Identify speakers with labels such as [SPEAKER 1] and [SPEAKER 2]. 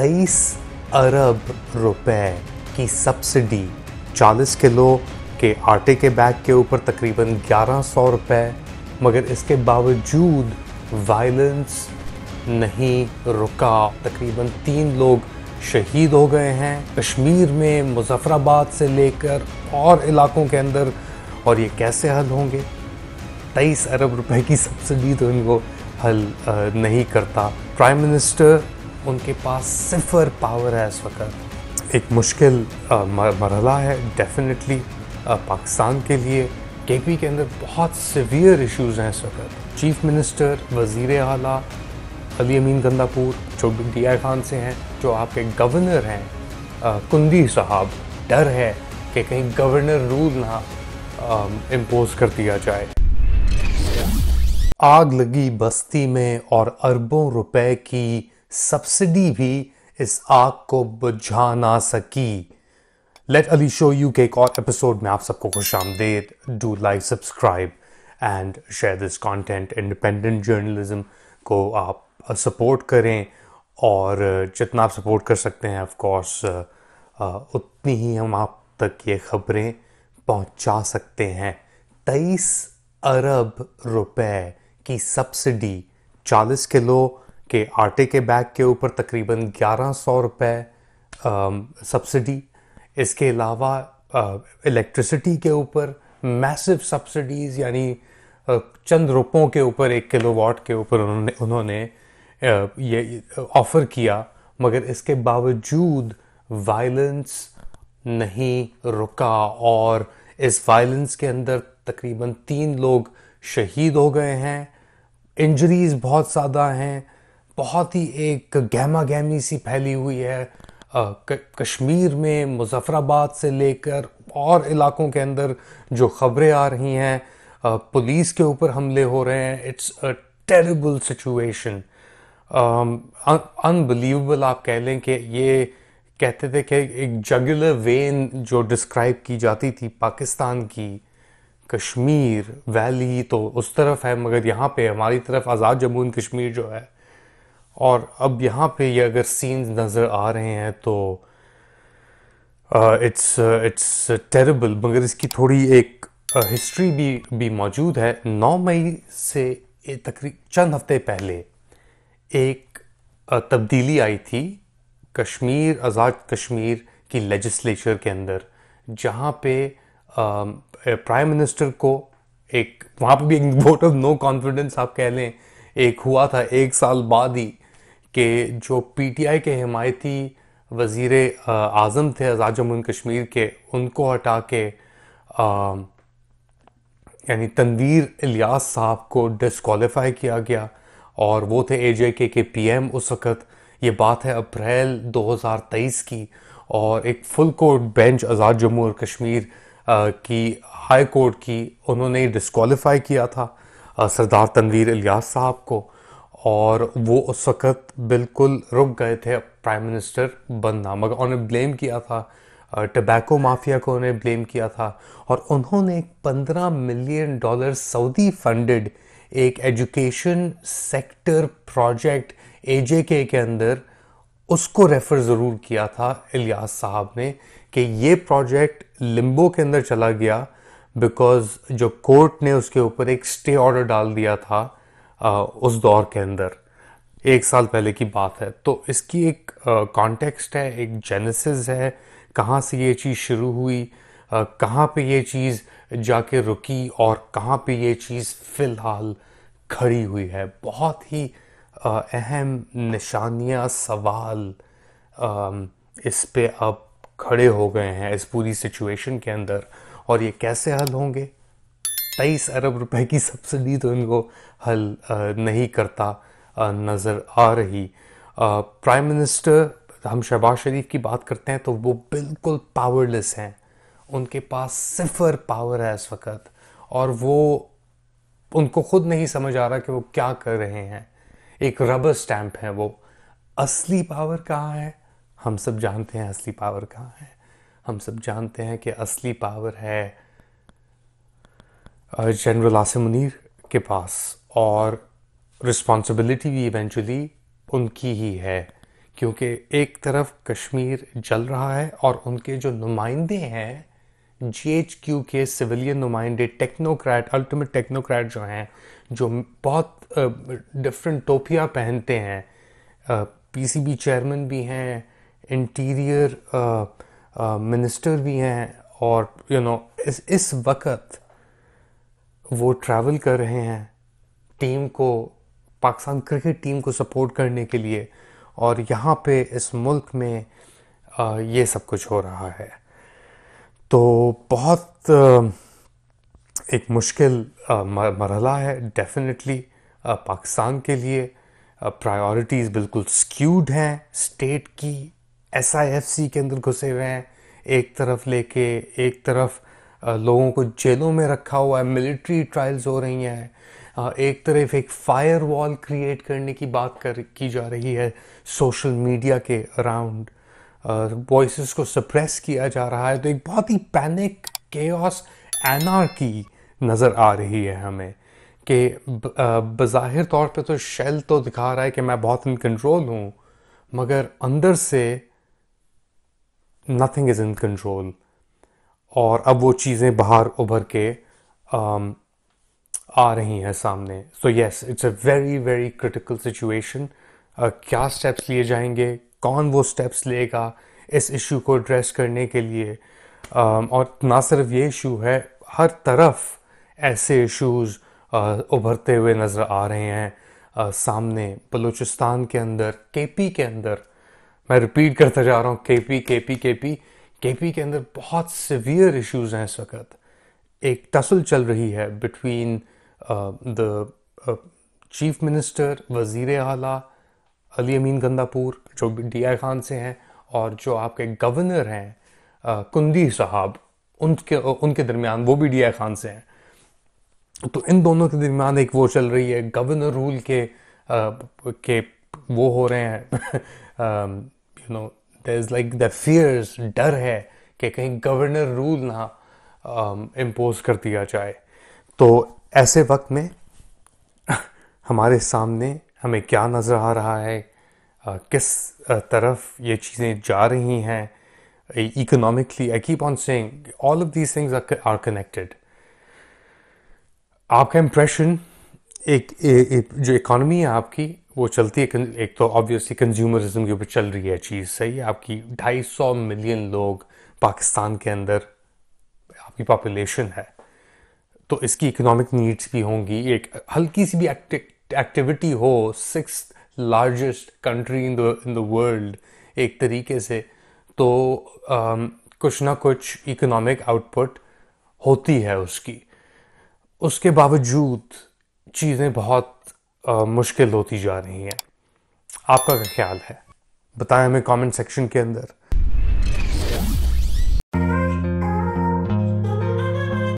[SPEAKER 1] तेईस अरब रुपए की सब्सिडी 40 किलो के आटे के बैग के ऊपर तकरीबन ग्यारह सौ मगर इसके बावजूद वायलेंस नहीं रुका तकरीबन तीन लोग शहीद हो गए हैं कश्मीर में मुजफ्फराबाद से लेकर और इलाकों के अंदर और ये कैसे हल होंगे तेईस अरब रुपए की सब्सिडी तो इनको हल नहीं करता प्राइम मिनिस्टर उनके पास सिफर पावर है इस वक्त एक मुश्किल मरहला है डेफिनेटली पाकिस्तान के लिए के पी के अंदर बहुत सिवियर इश्यूज हैं इस वक्त चीफ मिनिस्टर वजीर अली अली अमीन गंदापुर जो डी आई खान से हैं जो आपके गवर्नर हैं कुंदी साहब डर है कि कहीं गवर्नर रूल ना इम्पोज कर दिया जाए आग लगी बस्ती में और अरबों रुपए की सब्सिडी भी इस आग को बुझा ना सकी लेट अली शो यू के एक और एपिसोड में आप सबको खुश आमदेद do like subscribe and share this content independent journalism को आप सपोर्ट करें और जितना आप सपोर्ट कर सकते हैं ऑफकोर्स उतनी ही हम आप तक ये खबरें पहुंचा सकते हैं तेईस अरब रुपए की सब्सिडी चालीस किलो कि आटे के बैग के ऊपर तकरीबन ग्यारह सौ रुपये सब्सिडी इसके अलावा इलेक्ट्रिसिटी के ऊपर मैसिव सब्सिडीज़ यानी चंद रुपयों के ऊपर एक किलो वाट के ऊपर उन्होंने उन्होंने ये ऑफ़र किया मगर इसके बावजूद वायलेंस नहीं रुका और इस वायलेंस के अंदर तकरीबन तीन लोग शहीद हो गए हैं इंजरीज बहुत ज़्यादा हैं बहुत ही एक गहमा गहमी सी फैली हुई है कश्मीर में मुजफ्फराबाद से लेकर और इलाकों के अंदर जो खबरें आ रही हैं पुलिस के ऊपर हमले हो रहे हैं it's a terrible situation unbelievable आप कह लें कि ये कहते थे कि एक जगुलर वेन जो डिस्क्राइब की जाती थी पाकिस्तान की कश्मीर वैली तो उस तरफ है मगर यहाँ पे हमारी तरफ आज़ाद जम्मू एंड कश्मीर जो है और अब यहाँ पे ये अगर सीन्स नज़र आ रहे हैं तो इट्स इट्स टेरेबल मगर इसकी थोड़ी एक हिस्ट्री uh, भी भी मौजूद है 9 मई से तकरीब चंद हफ्ते पहले एक uh, तब्दीली आई थी कश्मीर आज़ाद कश्मीर की लेजिस्लेचर के अंदर जहाँ पे प्राइम uh, मिनिस्टर को एक वहाँ पे भी एक वोट ऑफ नो कॉन्फिडेंस आप कह लें एक हुआ था एक साल बाद ही कि जो पीटीआई के हमायती वज़ीर आज़म थे आज़ाद जम्मू एंड कश्मीर के उनको हटा के यानी तनवीर इलियास साहब को डिसकॉलीफाई किया गया और वो थे ए जे के के पी एम उस वक़्त ये बात है अप्रैल 2023 की और एक full court bench Azad Jammu और कश्मीर की हाई कोर्ट की उन्होंने डिसकॉलीफाई किया था सरदार तनवीर इलियास साहब को और वो उस वक़्त बिल्कुल रुक गए थे प्राइम मिनिस्टर बनना मगर उन्हें ब्लेम किया था टबैको माफिया को उन्हें ब्लेम किया था और उन्होंने एक पंद्रह मिलियन डॉलर सऊदी फंडेड एक एजुकेशन सेक्टर प्रोजेक्ट ए के अंदर उसको रेफ़र ज़रूर किया था इलियास साहब ने कि ये प्रोजेक्ट लिम्बो के अंदर चला गया बिकॉज़ जो कोर्ट ने उसके ऊपर एक स्टे ऑर्डर डाल दिया था उस दौर के अंदर एक साल पहले की बात है तो इसकी एक कॉन्टेक्स्ट है एक जेनेसिस है कहाँ से ये चीज़ शुरू हुई कहाँ पे ये चीज़ जाके रुकी और कहाँ पे ये चीज़ फ़िलहाल खड़ी हुई है बहुत ही अहम निशानियाँ सवाल इस पे अब खड़े हो गए हैं इस पूरी सिचुएशन के अंदर और ये कैसे हल होंगे तेईस अरब रुपए की सब्सिडी तो इनको हल नहीं करता नज़र आ रही प्राइम मिनिस्टर हम शहबाज शरीफ की बात करते हैं तो वो बिल्कुल पावरलेस हैं उनके पास सिफर पावर है इस वक्त और वो उनको खुद नहीं समझ आ रहा कि वो क्या कर रहे हैं एक रबर स्टैम्प है वो असली पावर कहाँ है हम सब जानते हैं असली पावर कहाँ है हम सब जानते हैं कि असली पावर है जनरल आसिम मुनीर के पास और रिस्पॉन्सिबिलिटी भी इवेंचुअली उनकी ही है क्योंकि एक तरफ कश्मीर जल रहा है और उनके जो नुमाइंदे हैं क्यू के सिविलियन नुमाइंदे टेक्नोक्रैट अल्टीमेट टेक्नोक्रैट जो हैं जो बहुत डिफरेंट uh, टोपिया पहनते हैं पीसीबी uh, चेयरमैन भी हैं इंटीरियर मिनिस्टर uh, भी हैं और यू you नो know, इस इस वक्त वो ट्रैवल कर रहे हैं टीम को पाकिस्तान क्रिकेट टीम को सपोर्ट करने के लिए और यहाँ पे इस मुल्क में ये सब कुछ हो रहा है तो बहुत एक मुश्किल मरहला है डेफिनेटली पाकिस्तान के लिए प्रायोरिटीज़ बिल्कुल स्क्यूड हैं स्टेट की एस के अंदर घुसे हुए हैं एक तरफ लेके एक तरफ लोगों को जेलों में रखा हुआ है मिलिट्री ट्रायल्स हो रही हैं एक तरफ एक फायर वॉल क्रिएट करने की बात कर की जा रही है सोशल मीडिया के अराउंड वॉइस को सप्रेस किया जा रहा है तो एक बहुत ही पैनिक केस एनार्की नज़र आ रही है हमें कि बज़ाहिर तौर पे तो शेल तो दिखा रहा है कि मैं बहुत इन कंट्रोल हूँ मगर अंदर से नथिंग इज़ इन कंट्रोल और अब वो चीज़ें बाहर उभर के um, आ रही हैं सामने so yes it's a very very critical situation क्या स्टेप्स लिए जाएंगे कौन वो स्टेप्स लेगा इस इशू को एड्रेस करने के लिए um, और ना सिर्फ ये इशू है हर तरफ ऐसे इश्यूज uh, उभरते हुए नज़र आ रहे हैं uh, सामने बलूचिस्तान के अंदर केपी के अंदर मैं रिपीट करता जा रहा हूँ केपी केपी केपी केपी के अंदर बहुत सिवियर इश्यूज हैं इस वक्त एक टसल चल रही है बिटवीन द चीफ मिनिस्टर वजीर अली अली अमीन गंदापुर जो डी आई खान से हैं और जो आपके गवर्नर हैं uh, कुंदी साहब उनके उनके दरमियान वो भी डी आई खान से हैं तो इन दोनों के दरमियान एक वो चल रही है गवर्नर रूल के आ, uh, के वो हो रहे हैं you know um, there is like the fears डर है कि कहीं गवर्नर रूल ना इम्पोज um, कर दिया जाए तो ऐसे वक्त में हमारे सामने हमें क्या नज़र आ रहा है uh, किस uh, तरफ ये चीज़ें जा रही हैं economically I keep on saying all of these things are connected आपका इम्प्रेशन एक, एक, एक जो इकॉनमी है आपकी वो चलती है एक तो ऑब्वियसली कंज्यूमरिज्म के ऊपर चल रही है चीज़ सही है आपकी 250 मिलियन लोग पाकिस्तान के अंदर आपकी पॉपुलेशन है तो इसकी इकोनॉमिक नीड्स भी होंगी एक हल्की सी भी एक्टिविटी हो six largest country in the in the world एक तरीके से तो um, कुछ ना कुछ इकोनॉमिक आउटपुट होती है उसकी उसके बावजूद चीज़ें बहुत मुश्किल होती जा रही है आपका क्या ख्याल है बताएं हमें कमेंट सेक्शन के अंदर